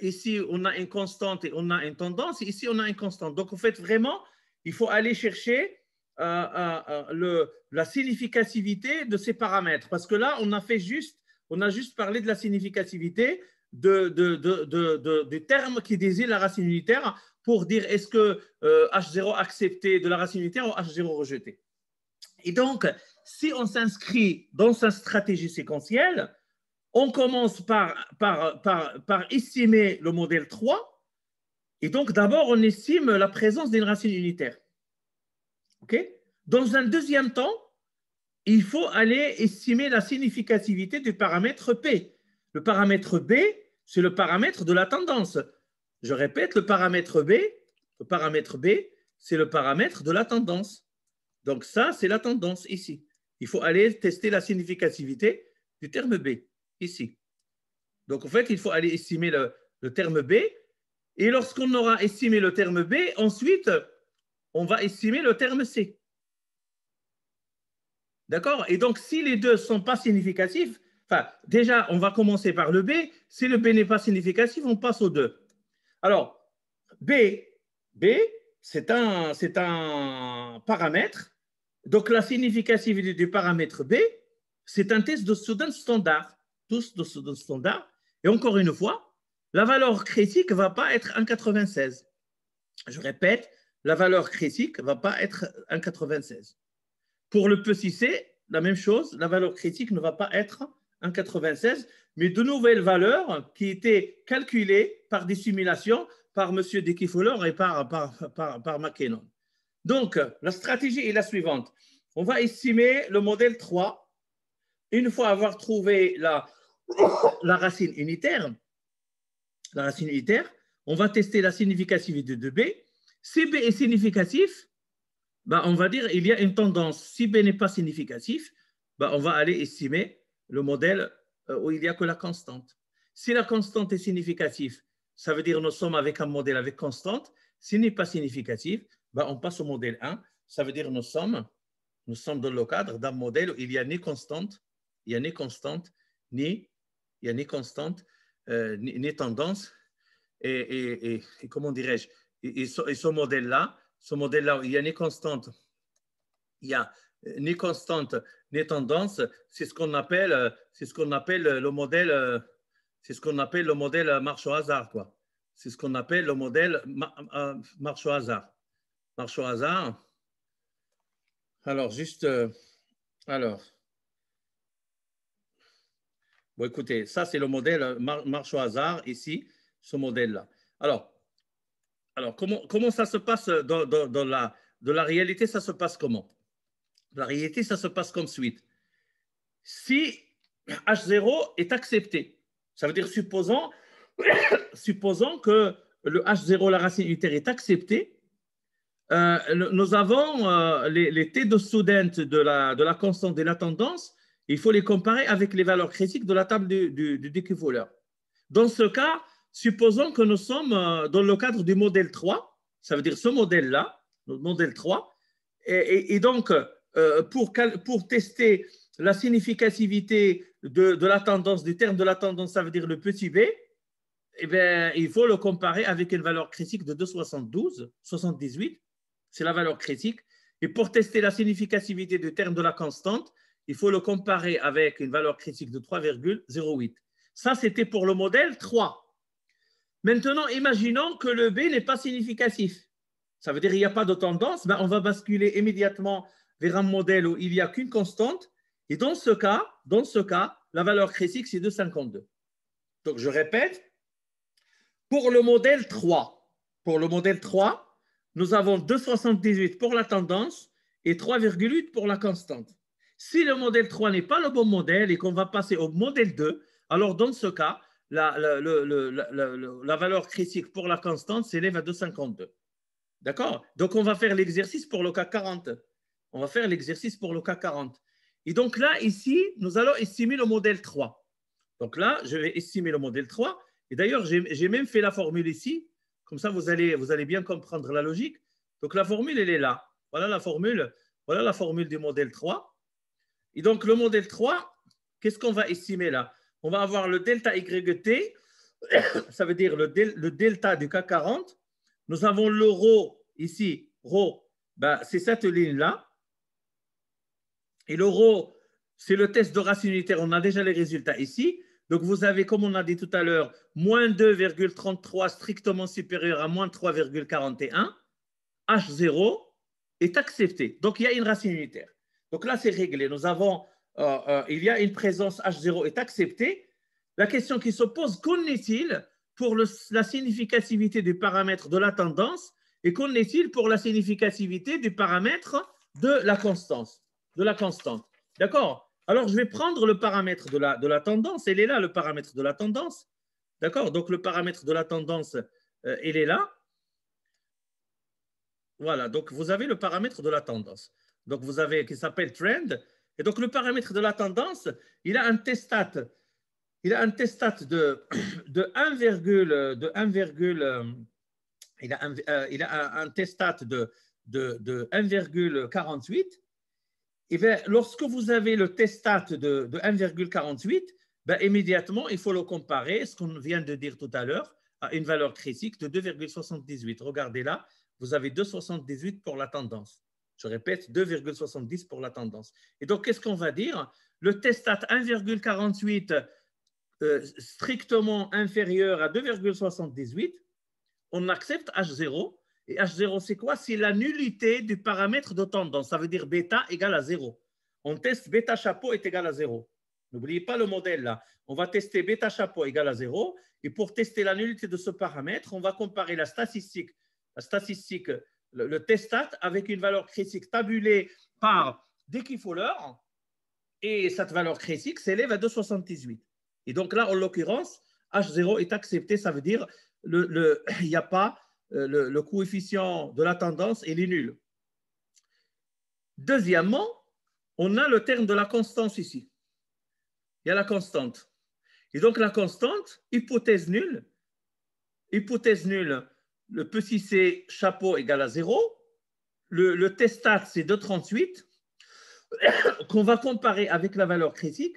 Speaker 1: ici, euh, on a une constante et on a une tendance. Ici, on a une constante. Donc, en fait, vraiment, il faut aller chercher euh, euh, la significativité de ces paramètres. Parce que là, on a fait juste, on a juste parlé de la significativité de, de, des termes qui désignent la racine unitaire pour dire est-ce que H0 accepté de la racine unitaire ou H0 rejeté. Et donc, si on s'inscrit dans sa stratégie séquentielle, on commence par, par, estimer le modèle 3, et donc d'abord on estime la présence d'une racine unitaire. ok Dans un deuxième temps, il faut aller estimer la significativité du paramètre P. Le paramètre B, c'est le paramètre de la tendance. Je répète, le paramètre B, le paramètre B, c'est le paramètre de la tendance. Donc ça, c'est la tendance ici. Il faut aller tester la significativité du terme B ici. Donc en fait, il faut aller estimer le, terme B. Et lorsqu'on aura estimé le terme B, ensuite, on va estimer le terme C. D'accord Et donc, si les deux ne sont pas significatifs, enfin, déjà, on va commencer par le B. Si le B n'est pas significatif, on passe au deux. Alors, B, B, c'est un, un paramètre. Donc, la significativité du paramètre B, c'est un test de Student standard tous dans ce, standard. Et encore une fois, la valeur critique ne va pas être 96. Je répète, la valeur critique ne va pas être 96. Pour le petit c, la même chose, la valeur critique ne va pas être 96, mais de nouvelles valeurs qui étaient calculées par des simulations par M. Dekifolor et par, par, par McKinnon. Donc, la stratégie est la suivante. On va estimer le modèle 3. Une fois avoir trouvé la, la racine unitaire, la racine unitaire, on va tester la significativité de B. Si B est significatif, bah, on va dire il y a une tendance. Si B n'est pas significatif, bah, on va aller estimer le modèle euh, où il n'y a que la constante. Si la constante est significative, ça veut dire nous sommes avec un modèle avec constante. ce n'est pas significatif, bah on passe au modèle 1. Ça veut dire nous sommes, nous sommes dans le cadre d'un modèle où il n'y a ni constante, il n'y a ni constante, ni il n'y a ni constante, euh, ni, tendance. Et, et, et, comment dirais-je et, ce modèle-là, ce modèle-là, il n'y a ni constante, il a ni constante, ni tendance. C'est ce qu'on appelle, c'est ce qu'on appelle le modèle, c'est ce qu'on appelle le modèle marche au hasard, quoi. C'est ce qu'on appelle le modèle marche au hasard. Marche au hasard. Alors juste, euh, alors. Bon, écoutez, ça, c'est le modèle marche au hasard, ici, ce modèle-là. Alors, alors comment, comment ça se passe dans, la, de la réalité Ça se passe comment La réalité, ça se passe comme suite. Si H0 est accepté, ça veut dire supposons, supposons que le H0, la racine unitaire, est acceptée, euh, nous avons euh, les, T de student de la, de la constante de la tendance il faut les comparer avec les valeurs critiques de la table du, du, Dans ce cas, supposons que nous sommes euh, dans le cadre du modèle 3, ça veut dire ce modèle-là, le modèle 3, et, donc euh, pour, tester la significativité de, la tendance, du terme de la tendance, ça veut dire le petit b, eh bien, il faut le comparer avec une valeur critique de 2,72, 78, c'est la valeur critique. Et pour tester la significativité du terme de la constante, il faut le comparer avec une valeur critique de 3,08. Ça, c'était pour le modèle 3. Maintenant, imaginons que le B n'est pas significatif. Ça veut dire qu'il n'y a pas de tendance. Ben, on va basculer immédiatement vers un modèle où il n'y a qu'une constante. Et dans ce cas, dans ce cas la valeur critique, c'est de 52. Donc, je répète, pour le modèle 3, pour le modèle 3, nous avons 2,78 pour la tendance et 3,8 pour la constante. Si le modèle 3 n'est pas le bon modèle et qu'on va passer au modèle 2, alors dans ce cas, la, valeur critique pour la constante s'élève à 2,52. D'accord Donc, on va faire l'exercice pour le cas 40. On va faire l'exercice pour le cas 40. Et donc là, ici, nous allons estimer le modèle 3. Donc là, je vais estimer le modèle 3. Et d'ailleurs, j'ai même fait la formule ici. Comme ça, vous allez, vous allez bien comprendre la logique. Donc la formule, elle est là. Voilà la formule, voilà la formule du modèle 3. Et donc, le modèle 3, qu'est-ce qu'on va estimer là On va avoir le delta YT, ça veut dire le, delta du k 40. Nous avons le rho ici, rho, ben, c'est cette ligne-là. Et le c'est le test de racine unitaire. On a déjà les résultats ici. Donc, vous avez, comme on a dit tout à l'heure, moins 2,33 strictement supérieur à moins 3,41. H0 est accepté. Donc, il y a une racine unitaire. Donc là, c'est réglé. Nous avons, euh, euh, il y a une présence H0 est acceptée. La question qui se pose, qu'en est-il pour la significativité du paramètre de la tendance et qu'en est-il pour la significativité du paramètre de la constance, de la constante D'accord Alors, je vais prendre le paramètre de la, tendance. Elle est là, le paramètre de la tendance. D'accord Donc, le paramètre de la tendance, il euh, est là. Voilà, donc vous avez le paramètre de la tendance donc vous avez, qui s'appelle trend. Et donc le paramètre de la tendance, il a un testat, il a un de, 1, euh, il a un, euh, de, 1,48. Et bien, lorsque vous avez le testat de, de 1,48, ben, immédiatement, il faut le comparer, ce qu'on vient de dire tout à l'heure, à une valeur critique de 2,78. Regardez là, vous avez 2,78 pour la tendance. Je répète, 2,70 pour la tendance. Et donc, qu'est-ce qu'on va dire Le testat 1,48 euh, strictement inférieur à 2,78, on accepte H0. Et H0, c'est quoi C'est la nullité du paramètre de tendance. Ça veut dire bêta égale à 0. On teste bêta chapeau est égal à 0. N'oubliez pas le modèle là. On va tester bêta chapeau égal à 0. Et pour tester la nullité de ce paramètre, on va comparer la statistique, la statistique le, testat avec une valeur critique tabulée par Dickey-Fuller et cette valeur critique s'élève à 2,78. Et donc là, en l'occurrence, H0 est accepté, ça veut dire il n'y a pas euh, le, coefficient de la tendance, il est nul. Deuxièmement, on a le terme de la constance ici. Il y a la constante. Et donc la constante, hypothèse nulle, hypothèse nulle le petit c chapeau égale à 0, le, testat c'est 2,38, qu'on va comparer avec la valeur critique.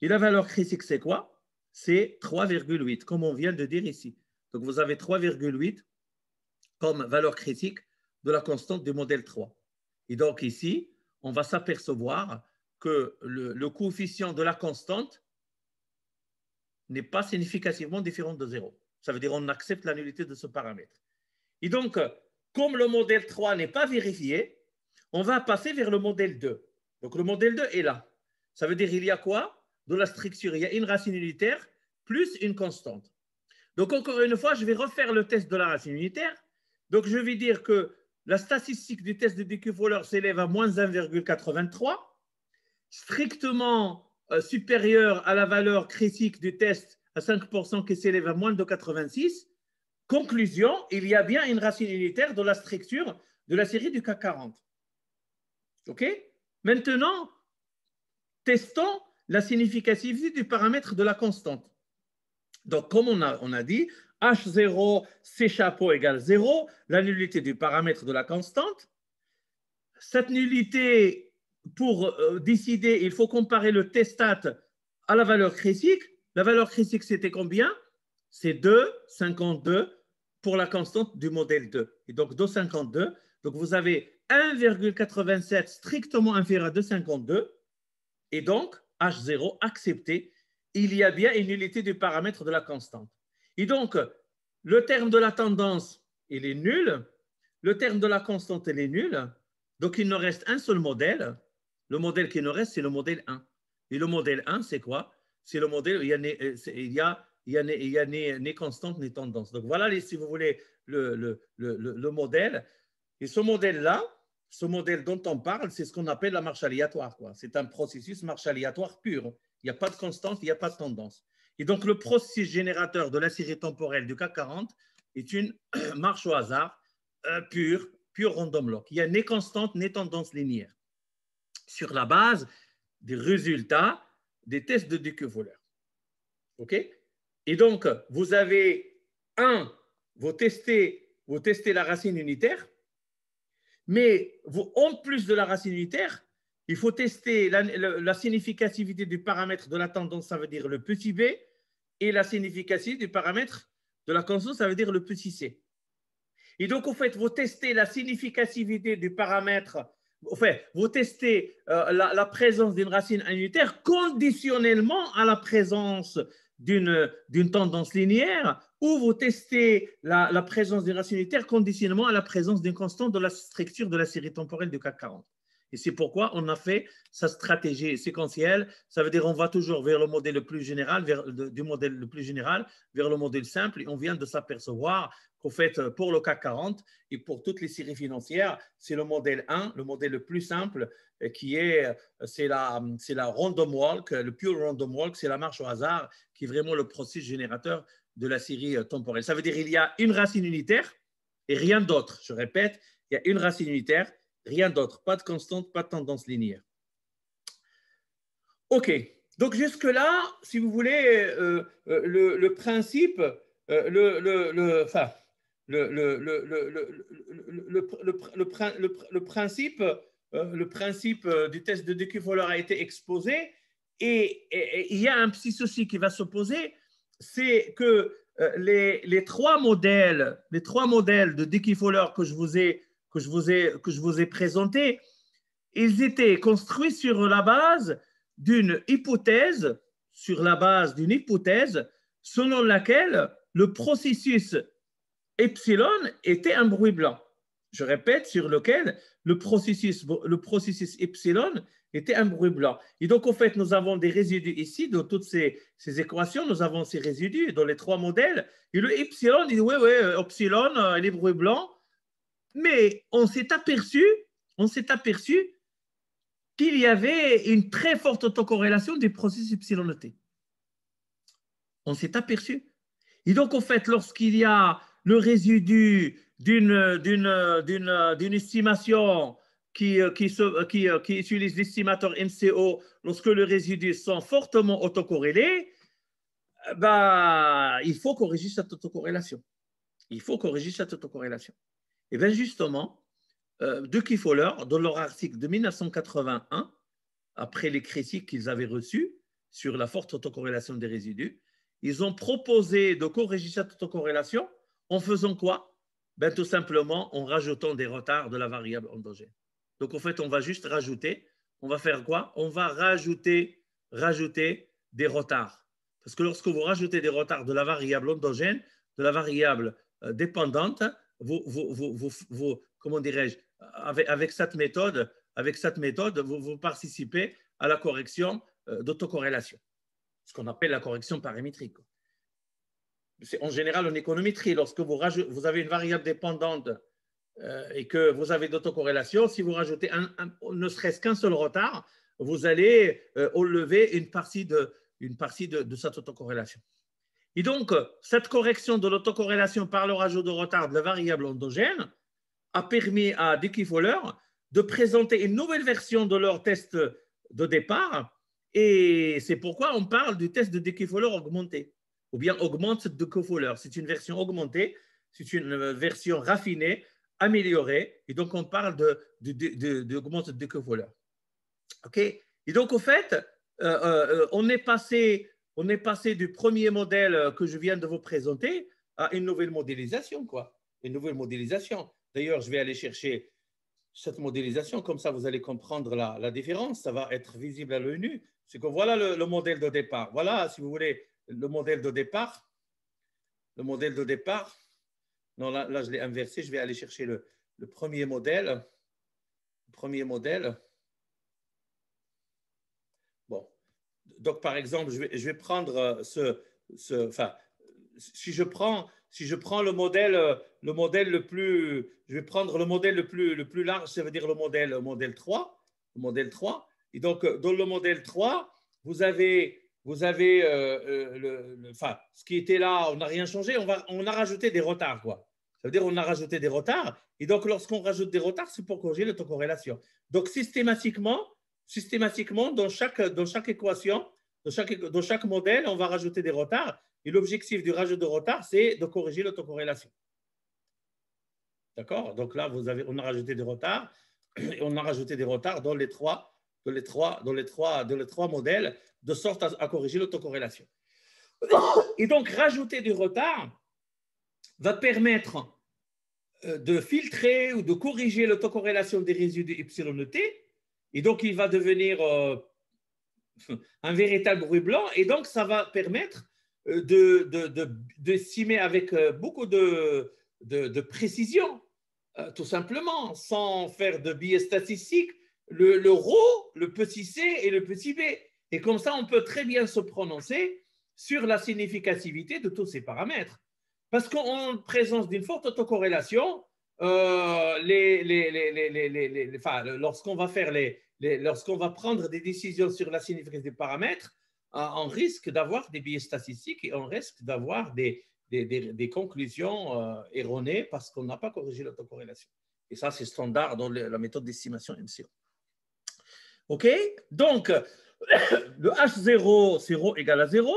Speaker 1: Et la valeur critique c'est quoi C'est 3,8, comme on vient de dire ici. Donc vous avez 3,8 comme valeur critique de la constante du modèle 3. Et donc ici, on va s'apercevoir que le, le coefficient de la constante n'est pas significativement différent de 0. Ça veut dire qu'on accepte la nullité de ce paramètre. Et donc, comme le modèle 3 n'est pas vérifié, on va passer vers le modèle 2. Donc le modèle 2 est là. Ça veut dire il y a quoi Dans la structure, il y a une racine unitaire plus une constante. Donc encore une fois, je vais refaire le test de la racine unitaire. Donc je vais dire que la statistique du test de voleur s'élève à moins 1,83, strictement euh, supérieure à la valeur critique du test à 5% qui s'élève à moins de 86. Conclusion, il y a bien une racine unitaire dans la structure de la série du CAC 40. OK Maintenant, testons la significativité du paramètre de la constante. Donc, comme on a, on a dit, H0, C chapeau égale 0, la nullité du paramètre de la constante. Cette nullité, pour euh, décider, il faut comparer le testat à la valeur critique. La valeur critique, c'était combien C'est 2, 52, pour la constante du modèle 2. Et donc 2,52, donc vous avez 1,87 strictement inférieur à 2,52, et donc H0 accepté, il y a bien une nullité du paramètre de la constante. Et donc, le terme de la tendance, il est nul, le terme de la constante, il est nul, donc il ne reste un seul modèle, le modèle qui nous reste, c'est le modèle 1. Et le modèle 1, c'est quoi C'est le modèle où il y a, il y a il n'y a, ni, constante ni tendance. Donc voilà, si vous voulez, le, modèle. Et ce modèle-là, ce modèle dont on parle, c'est ce qu'on appelle la marche aléatoire. C'est un processus marche aléatoire pur. Il n'y a pas de constante, il n'y a pas de tendance. Et donc le processus générateur de la série temporelle du CAC 40 est une marche au hasard euh, pure, pure random lock. Il n'y a ni constante ni tendance linéaire. Sur la base des résultats des tests de Duke-Voleur. OK et donc, vous avez un, vous testez, vous testez la racine unitaire, mais vous, en plus de la racine unitaire, il faut tester la, significativité du paramètre de la tendance, ça veut dire le petit b, et la significativité du paramètre de la constante, ça veut dire le petit c. Et donc, en fait, vous testez la significativité du paramètre, enfin, vous testez euh, la, la, présence d'une racine unitaire conditionnellement à la présence d'une tendance linéaire, où vous testez la, présence des racines unitaires conditionnellement à la présence d'une constante dans la structure de la série temporelle du CAC 40. Et c'est pourquoi on a fait sa stratégie séquentielle. Ça veut dire on va toujours vers le modèle le plus général, vers, du modèle le plus général vers le modèle simple, et on vient de s'apercevoir qu'on fait euh, pour le CAC 40 et pour toutes les séries financières. C'est le modèle 1, le modèle le plus simple, euh, qui est, euh, c'est la, c'est la random walk, le pure random walk, c'est la marche au hasard, qui est vraiment le processus générateur de la série temporelle. Ça veut dire qu'il y a une racine unitaire et rien d'autre. Je répète, il y a une racine unitaire, rien d'autre. Pas de constante, pas de tendance linéaire. OK. Donc jusque-là, si vous voulez, le, principe, le, le, le enfin, le, le, principe, le principe du test de Decuffoler a été exposé et il y a un petit souci qui va s'opposer c'est que les, les, trois modèles, les trois modèles de Decuffoler que je vous ai, que je vous ai, que je vous ai présenté ils étaient construits sur la base d'une hypothèse, sur la base d'une hypothèse selon laquelle le processus epsilon était un bruit blanc. Je répète, sur lequel le processus, le processus epsilon était un bruit blanc. Et donc, en fait, nous avons des résidus ici, dans toutes ces, ces équations, nous avons ces résidus dans les trois modèles. Et le epsilon dit, oui, oui, epsilon, euh, est bruit blanc, Mais on s'est aperçu, on s'est aperçu qu'il y avait une très forte autocorrélation du processus epsilon -t. On s'est aperçu. Et donc, en fait, lorsqu'il y a le résidu d'une, estimation qui, euh, qui, se, euh, euh, qui, utilise l'estimateur MCO lorsque le résidus sont fortement autocorrélés, eh bah, ben, il faut corriger cette autocorrélation. Il faut corriger cette autocorrélation. Et bien justement, de Kifoller, dans leur article de 1981, après les critiques qu'ils avaient reçues sur la forte autocorrélation des résidus, ils ont proposé de corriger cette autocorrélation en faisant quoi ben, Tout simplement en rajoutant des retards de la variable endogène. Donc en fait, on va juste rajouter, on va faire quoi On va rajouter, rajouter des retards. Parce que lorsque vous rajoutez des retards de la variable endogène, de la variable euh, dépendante, vous, vous, vous, vous comment dirais-je, avec, cette méthode, avec cette méthode vous, participez à la correction euh, d'autocorrélation, ce qu'on appelle la correction paramétrique en général en économétrie, lorsque vous, avez une variable dépendante euh, et que vous avez d'autocorrélation, si vous rajoutez un, ne serait-ce qu'un seul retard, vous allez euh, enlever une partie, de, cette autocorrélation. Et donc, cette correction de l'autocorrélation par le rajout de retard de la variable endogène a permis à Dickey-Fowler de présenter une nouvelle version de leur test de départ, et c'est pourquoi on parle du test de Dickey-Fowler augmenté ou bien augmente de Kofoler. C'est une version augmentée, c'est une euh, version raffinée, améliorée, et donc on parle de, de, de, de de OK Et donc, au fait, euh, euh, on, est passé, on est passé du premier modèle que je viens de vous présenter à une nouvelle modélisation, quoi. Une nouvelle modélisation. D'ailleurs, je vais aller chercher cette modélisation, comme ça vous allez comprendre la, la différence, ça va être visible à l'œil nu. C'est que voilà le modèle de départ. Voilà, si vous voulez, le modèle de départ, le modèle de départ, non, là, là je l'ai inversé, je vais aller chercher le, premier modèle. Le premier modèle. Bon. Donc, par exemple, je vais, je vais prendre euh, ce, ce, Enfin, si je prends, si je prends le, modèle, euh, le modèle le plus. Je vais prendre le modèle le plus, le plus large, ça veut dire le modèle, modèle 3. Le modèle 3. Et donc, euh, dans le modèle 3, vous avez vous avez euh, euh, le, enfin, ce qui était là, on n'a rien changé, on, va, on a rajouté des retards, quoi. Ça veut dire on a rajouté des retards. Et donc, lorsqu'on rajoute des retards, c'est pour corriger l'autocorrélation. Donc, systématiquement, systématiquement dans, chaque, dans chaque équation, dans chaque, dans chaque modèle, on va rajouter des retards. Et l'objectif du rajout de retard, c'est de corriger l'autocorrélation. D'accord Donc là, vous avez, on a rajouté des retards. Et on a rajouté des retards dans les trois dans les trois, les les modèles, de sorte à, corriger l'autocorrélation. Et donc, rajouter du retard va permettre euh, de filtrer ou de corriger l'autocorrélation des résidus epsilon de t, et donc il va devenir euh, un véritable bruit blanc, et donc ça va permettre euh, de, de, de, avec beaucoup de, de précision, tout simplement, sans faire de biais statistiques, le, le le petit c et le petit b. Et comme ça, on peut très bien se prononcer sur la significativité de tous ces paramètres. Parce qu'en présence d'une forte autocorrélation, lorsqu'on va faire les, lorsqu'on va prendre des décisions sur la signification des paramètres, euh, on risque d'avoir des biais statistiques et on risque d'avoir des, conclusions euh, erronées parce qu'on n'a pas corrigé l'autocorrélation. Et ça, c'est standard dans la méthode d'estimation MCO. OK Donc, le H0, 0 égale à 0,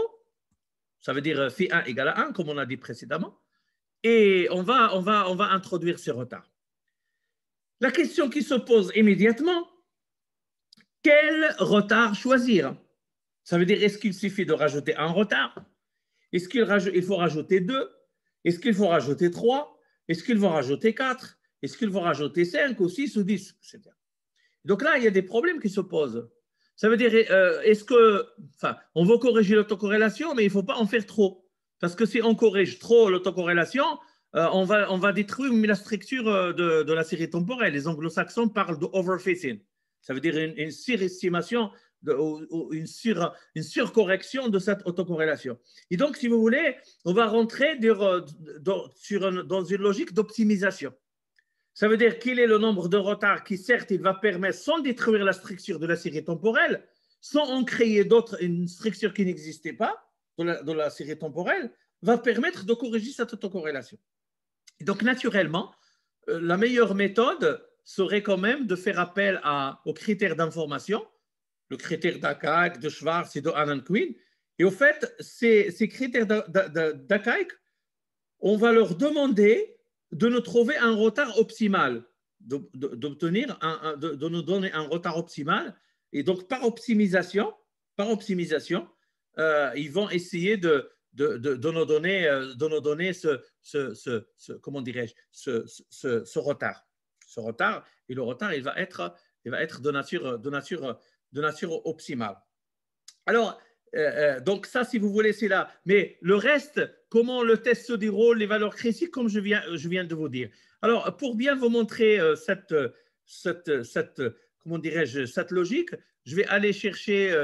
Speaker 1: ça veut dire euh, phi 1 égale à 1, comme on a dit précédemment. Et on va, on va, on va introduire ce retard. La question qui se pose immédiatement, quel retard choisir Ça veut dire, est-ce qu'il suffit de rajouter un retard Est-ce qu'il faut rajouter deux Est-ce qu'il faut rajouter trois Est-ce qu'il faut rajouter quatre Est-ce qu'il faut rajouter cinq ou six ou dix donc là, il y a des problèmes qui se posent. Ça veut dire, euh, est-ce que, enfin, on veut corriger l'autocorrélation, mais il ne faut pas en faire trop. Parce que si on corrige trop l'autocorrélation, euh, on, va, détruire la structure euh, de, la série temporelle. Les anglo-saxons parlent de overfitting. Ça veut dire une, surestimation ou, une, sur, une surcorrection de cette autocorrélation. Et donc, si vous voulez, on va rentrer dans une logique d'optimisation. Ça veut dire qu'il est le nombre de retards qui, certes, il va permettre, sans détruire la structure de la série temporelle, sans en créer d'autres, une structure qui n'existait pas dans la, série temporelle, va permettre de corriger cette autocorrelation. donc, naturellement, euh, la meilleure méthode serait quand même de faire appel à, aux critères d'information, le critère d'Akaïk, de Schwarz et de Alan Quinn. Et au fait, ces, ces critères d'Akaïk, on va leur demander de nous trouver un retard optimal, d'obtenir, un, de, nous donner un retard optimal. Et donc, par optimisation, par optimisation, euh, ils vont essayer de, de, de, nous donner, euh, de nous donner ce, ce, ce, ce comment dirais-je, ce, retard. Ce retard, et le retard, il va être, il va être de nature, de nature, de nature optimale. Alors, euh, euh, donc ça, si vous voulez, c'est là. Mais le reste, comment le test se déroule, les valeurs critiques, comme je viens, je viens de vous dire. Alors, pour bien vous montrer euh, cette, cette, cette, comment dirais-je, cette logique, je vais aller chercher...